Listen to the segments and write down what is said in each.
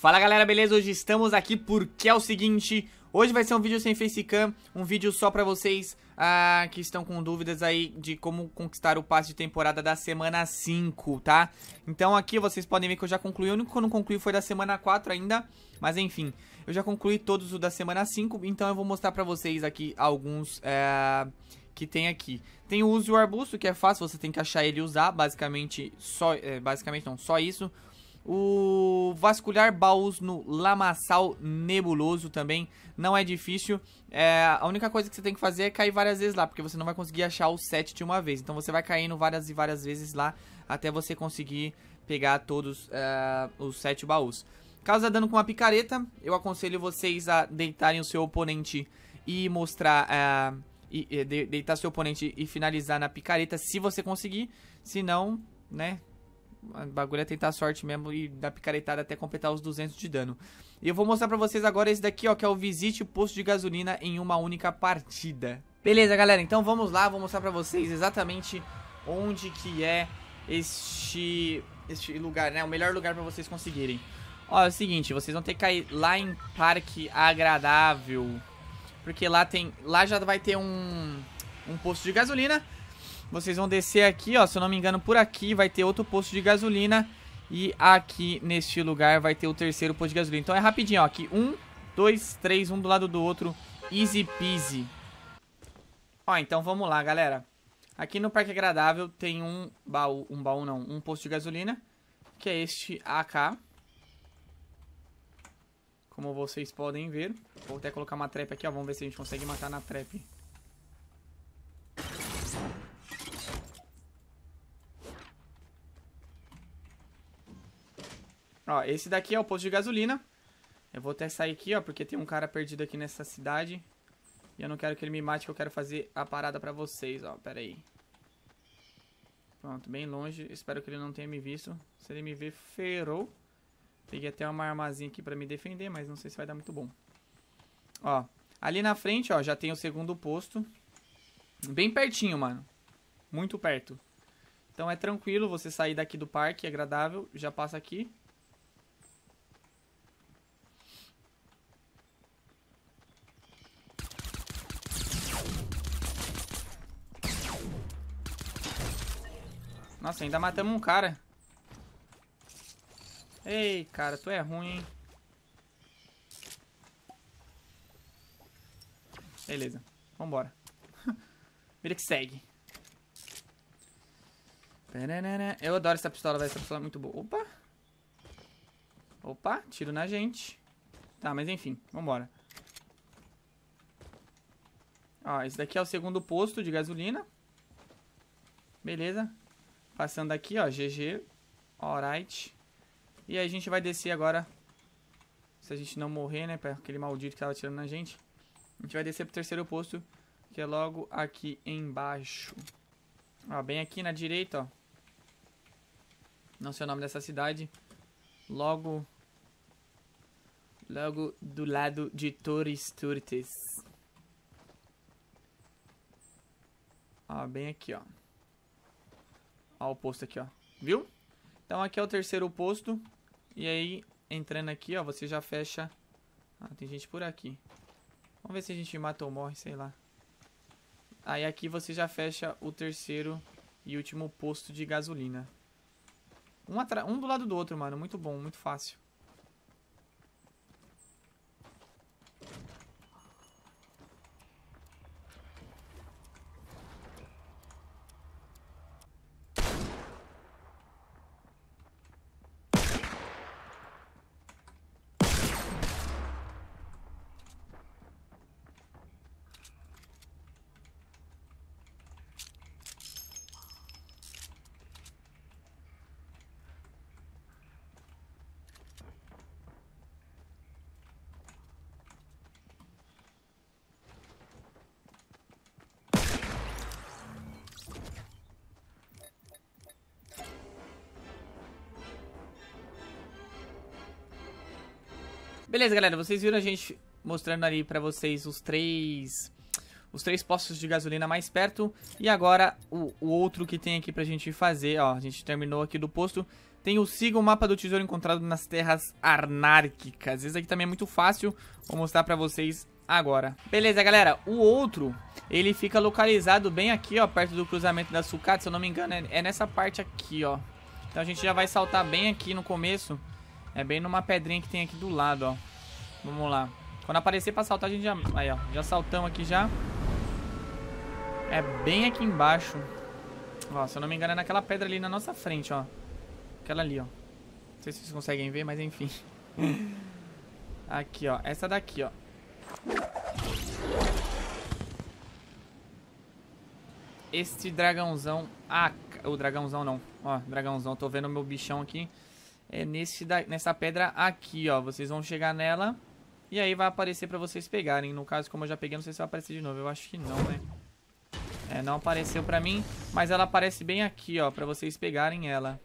Fala galera, beleza? Hoje estamos aqui porque é o seguinte, hoje vai ser um vídeo sem facecam, um vídeo só pra vocês ah, que estão com dúvidas aí de como conquistar o passe de temporada da semana 5, tá? Então aqui vocês podem ver que eu já concluí, o único que eu não concluí foi da semana 4 ainda, mas enfim, eu já concluí todos os da semana 5, então eu vou mostrar pra vocês aqui alguns... Eh, que tem aqui. Tem o uso do arbusto, que é fácil, você tem que achar ele e usar, basicamente, só, eh, basicamente não, só isso. O vasculhar baús no lamaçal nebuloso também não é difícil. É, a única coisa que você tem que fazer é cair várias vezes lá, porque você não vai conseguir achar o set de uma vez. Então você vai caindo várias e várias vezes lá até você conseguir pegar todos é, os sete baús. Caso dando com uma picareta, eu aconselho vocês a deitarem o seu oponente e mostrar... Uh, e, deitar seu oponente e finalizar na picareta, se você conseguir. Se não, né, o bagulho é tentar sorte mesmo e dar picaretada até completar os 200 de dano. E eu vou mostrar pra vocês agora esse daqui, ó, que é o Visite o Posto de Gasolina em uma única partida. Beleza, galera, então vamos lá, vou mostrar pra vocês exatamente onde que é este, este lugar, né? O melhor lugar pra vocês conseguirem. Ó, é o seguinte, vocês vão ter que cair lá em Parque Agradável. Porque lá tem. Lá já vai ter um. Um posto de gasolina. Vocês vão descer aqui, ó, se eu não me engano, por aqui vai ter outro posto de gasolina. E aqui, neste lugar, vai ter o terceiro posto de gasolina. Então é rapidinho, ó, aqui um, dois, três, um do lado do outro. Easy peasy. Ó, então vamos lá, galera. Aqui no Parque Agradável tem um baú, um baú não, um posto de gasolina. Que é este AK. Como vocês podem ver. Vou até colocar uma trap aqui, ó. Vamos ver se a gente consegue matar na trap. Ó, esse daqui é o posto de gasolina. Eu vou até sair aqui, ó, porque tem um cara perdido aqui nessa cidade. E eu não quero que ele me mate, que eu quero fazer a parada pra vocês, ó. Pera aí. Pronto, bem longe. Espero que ele não tenha me visto. Se ele me ver, ferrou. Peguei até uma armazinha aqui pra me defender, mas não sei se vai dar muito bom. Ó, ali na frente, ó, já tem o segundo posto. Bem pertinho, mano. Muito perto. Então é tranquilo você sair daqui do parque, é agradável. Já passa aqui. Nossa, ainda matamos um cara. Ei, cara, tu é ruim, hein? Beleza, vambora. Vira que segue. Eu adoro essa pistola, velho. Essa pistola é muito boa. Opa! Opa, tiro na gente. Tá, mas enfim, vambora. Ó, esse daqui é o segundo posto de gasolina. Beleza. Passando aqui, ó, GG. Alright. E a gente vai descer agora. Se a gente não morrer, né, pra aquele maldito que tava atirando na gente. A gente vai descer pro terceiro posto, que é logo aqui embaixo. Ó, bem aqui na direita, ó. Não sei o nome dessa cidade. Logo... Logo do lado de Torres Turtes. Ó, bem aqui, ó. Ó o posto aqui, ó. Viu? Então aqui é o terceiro posto. E aí, entrando aqui, ó, você já fecha... Ah, tem gente por aqui. Vamos ver se a gente mata ou morre, sei lá. Aí aqui você já fecha o terceiro e último posto de gasolina. Um, um do lado do outro, mano. Muito bom, muito fácil. Beleza, galera, vocês viram a gente mostrando ali pra vocês os três os três postos de gasolina mais perto. E agora o, o, outro que tem aqui pra gente fazer, ó, a gente terminou aqui do posto. Tem o Siga o Mapa do Tesouro encontrado nas terras anárquicas. Esse aqui também é muito fácil, vou mostrar pra vocês agora. Beleza, galera, o outro, ele fica localizado bem aqui, ó, perto do cruzamento da sucata, se eu não me engano, é, é nessa parte aqui, ó. Então a gente já vai saltar bem aqui no começo é bem numa pedrinha que tem aqui do lado, ó. Vamos lá. Quando aparecer pra saltar, a gente já... Aí, ó. Já saltamos aqui já. É bem aqui embaixo. Ó, se eu não me engano, é naquela pedra ali na nossa frente, ó. Aquela ali, ó. Não sei se vocês conseguem ver, mas enfim. aqui, ó. Essa daqui, ó. Este dragãozão... Ah, o dragãozão não. Ó, dragãozão. Tô vendo meu bichão aqui é nesse da, nessa pedra aqui, ó. Vocês vão chegar nela e aí vai aparecer pra vocês pegarem. No caso, como eu já peguei, não sei se vai aparecer de novo. Eu acho que não, né? É, não apareceu pra mim, mas ela aparece bem aqui, ó, pra vocês pegarem ela.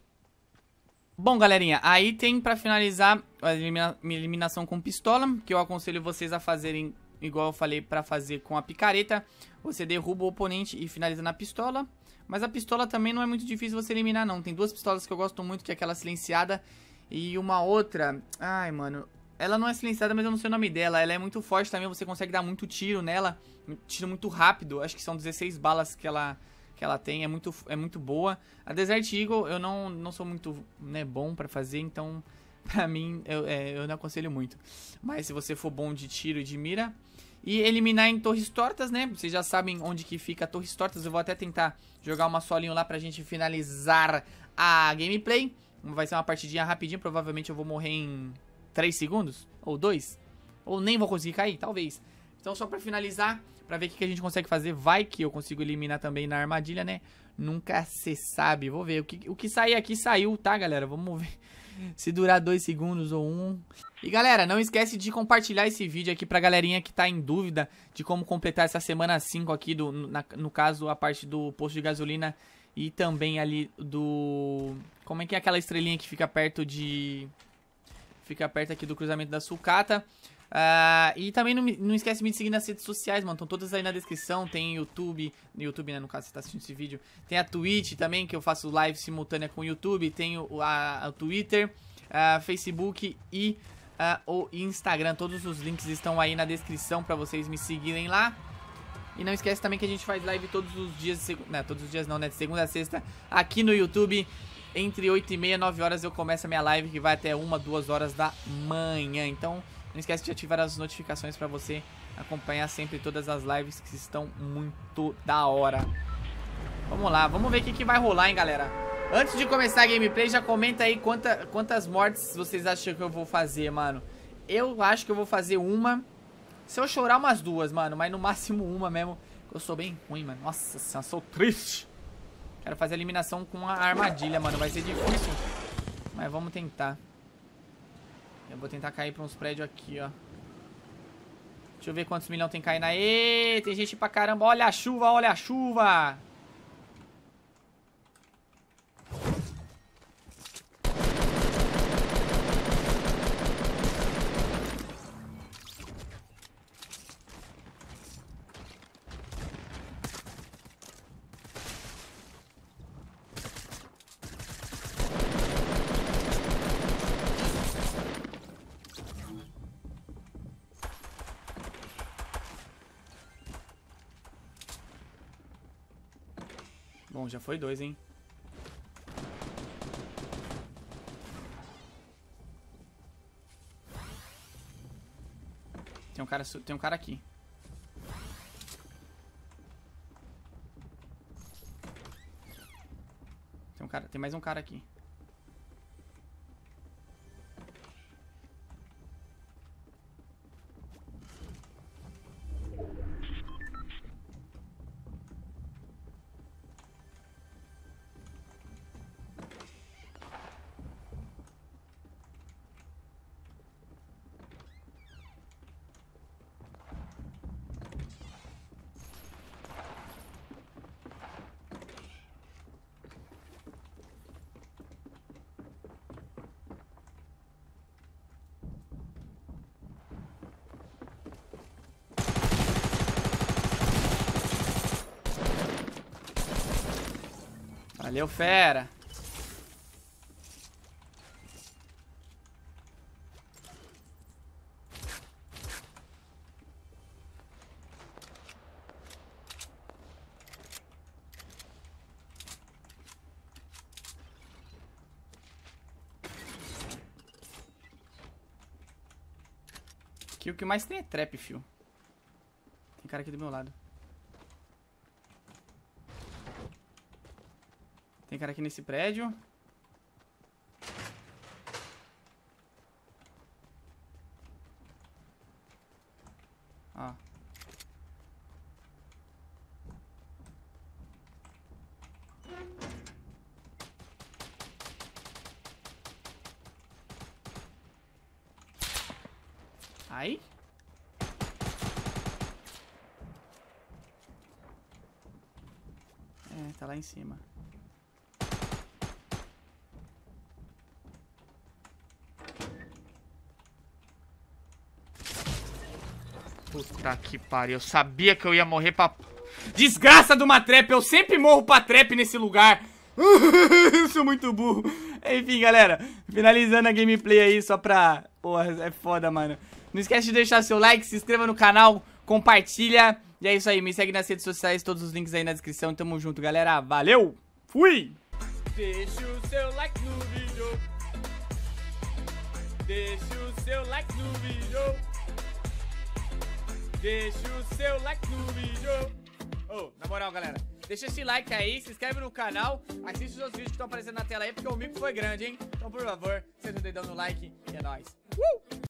Bom, galerinha, aí tem pra finalizar a elimina eliminação com pistola, que eu aconselho vocês a fazerem igual eu falei pra fazer com a picareta. Você derruba o oponente e finaliza na pistola. Mas a pistola também não é muito difícil você eliminar, não. Tem duas pistolas que eu gosto muito, que é aquela silenciada e uma outra... Ai, mano... Ela não é silenciada, mas eu não sei o nome dela. Ela é muito forte também, você consegue dar muito tiro nela. Tiro muito rápido, acho que são 16 balas que ela, que ela tem. É muito, é muito boa. A Desert Eagle eu não, não sou muito né, bom pra fazer, então... Pra mim, eu, é, eu não aconselho muito. Mas se você for bom de tiro e de mira, e eliminar em torres tortas, né? Vocês já sabem onde que fica torres tortas. Eu vou até tentar jogar uma solinho lá pra gente finalizar a gameplay. Vai ser uma partidinha rapidinho, provavelmente eu vou morrer em 3 segundos, ou 2, ou nem vou conseguir cair, talvez. Então só pra finalizar, pra ver o que, que a gente consegue fazer, vai que eu consigo eliminar também na armadilha, né? Nunca se sabe, vou ver. O que, o que sair aqui saiu, tá, galera? Vamos ver se durar dois segundos ou um. E galera, não esquece de compartilhar esse vídeo aqui pra galerinha que tá em dúvida de como completar essa semana 5 aqui, do, na, no caso a parte do posto de gasolina e também ali do... Como é que é aquela estrelinha que fica perto de... Fica perto aqui do cruzamento da sucata. Uh, e também não, não esquece de me seguir nas redes sociais, mano. Estão todas aí na descrição. Tem YouTube, YouTube, né? No caso, você tá assistindo esse vídeo. Tem a Twitch também, que eu faço live simultânea com o YouTube. Tem o, a, Twitter, a Facebook e a, o Instagram. Todos os links estão aí na descrição para vocês me seguirem lá. E não esquece também que a gente faz live todos os dias, né, todos os dias não, né? De segunda a sexta, aqui no YouTube. Entre 8 e meia, 9 horas eu começo a minha live que vai até 1, 2 horas da manhã. Então, não esquece de ativar as notificações para você acompanhar sempre todas as lives que estão muito da hora. Vamos lá, vamos ver o que, que vai rolar, hein, galera. Antes de começar a gameplay, já comenta aí quanta, quantas mortes vocês acham que eu vou fazer, mano. Eu acho que eu vou fazer uma. Se eu chorar, umas duas, mano. Mas no máximo uma mesmo. Eu sou bem ruim, mano. Nossa senhora, sou triste. Quero fazer eliminação com a armadilha, mano. Vai ser difícil. Mas vamos tentar. Eu vou tentar cair pra uns prédios aqui, ó. Deixa eu ver quantos milhões tem caindo aí. Tem gente pra caramba. Olha a chuva, olha a chuva. Bom, já foi dois, hein? Tem um cara, tem um cara aqui. Tem um cara, tem mais um cara aqui. Valeu, fera. Aqui o que mais tem é trap, fio. Tem cara aqui do meu lado. Tem cara aqui nesse prédio. Ó. Aí. É, tá lá em cima. Puta que pariu. Eu sabia que eu ia morrer pra... Desgraça de uma trap. Eu sempre morro pra trap nesse lugar. sou é muito burro. Enfim, galera. Finalizando a gameplay aí só pra... Porra, é foda, mano. Não esquece de deixar seu like, se inscreva no canal, compartilha. E é isso aí. Me segue nas redes sociais. Todos os links aí na descrição. Tamo junto, galera. Valeu. Fui. Deixa o seu like no vídeo. Deixa o seu like no vídeo. Deixa o seu like no vídeo. Ô, oh, na moral, galera. Deixa esse like aí, se inscreve no canal, assiste os outros vídeos que estão aparecendo na tela aí, porque o mico foi grande, hein? Então, por favor, senta o dedão no like e é nóis. Uh!